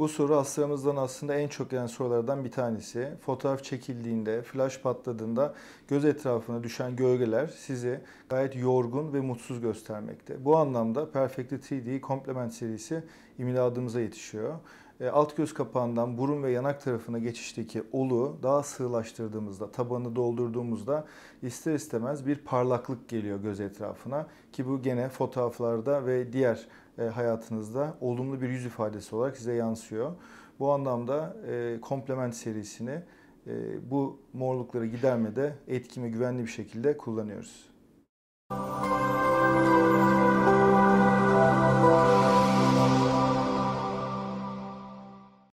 Bu soru hastalarımızdan aslında en çok gelen sorulardan bir tanesi. Fotoğraf çekildiğinde, flash patladığında göz etrafına düşen gölgeler sizi gayet yorgun ve mutsuz göstermekte. Bu anlamda Perfectly 3D Complement serisi imdadımıza yetişiyor. E, alt göz kapağından burun ve yanak tarafına geçişteki olu daha sığlaştırdığımızda, tabanı doldurduğumuzda ister istemez bir parlaklık geliyor göz etrafına ki bu gene fotoğraflarda ve diğer e, hayatınızda olumlu bir yüz ifadesi olarak size yansıyor. Bu anlamda e, komplement serisini bu morlukları gidermede etkin ve güvenli bir şekilde kullanıyoruz.